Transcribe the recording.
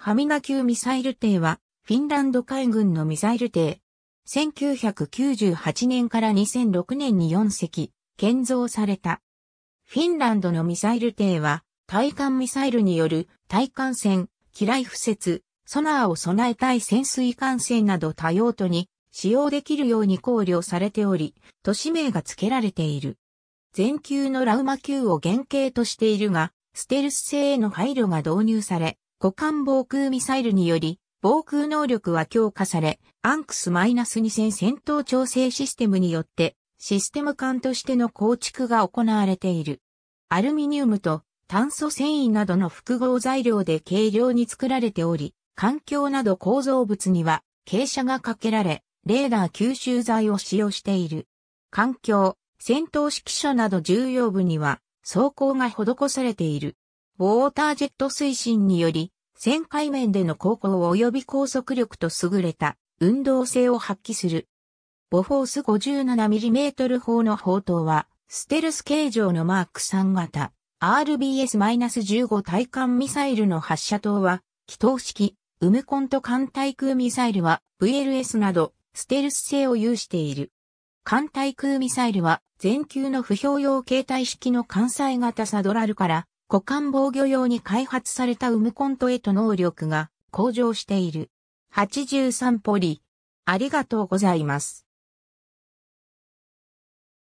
ハミガ級ミサイル艇は、フィンランド海軍のミサイル艇。1998年から2006年に4隻、建造された。フィンランドのミサイル艇は、対艦ミサイルによる対艦船、機雷不設、ソナーを備えたい潜水艦船など多用途に使用できるように考慮されており、都市名が付けられている。全級のラウマ級を原型としているが、ステルス性への配慮が導入され、互艦防空ミサイルにより、防空能力は強化され、アンクス -2000 戦闘調整システムによって、システム艦としての構築が行われている。アルミニウムと炭素繊維などの複合材料で軽量に作られており、環境など構造物には傾斜がかけられ、レーダー吸収剤を使用している。環境、戦闘指揮所など重要部には装甲が施されている。ウォータージェット推進により、旋回面での航行及び高速力と優れた運動性を発揮する。ボフォース 57mm 砲の砲塔は、ステルス形状のマーク3型 RBS-15 対艦ミサイルの発射塔は、気筒式、ウムコント艦対空ミサイルは VLS など、ステルス性を有している。艦対空ミサイルは、全球の不評用形態式の艦載型サドラルから、股間防御用に開発されたウムコントへと能力が向上している。83ポリ。ありがとうございます。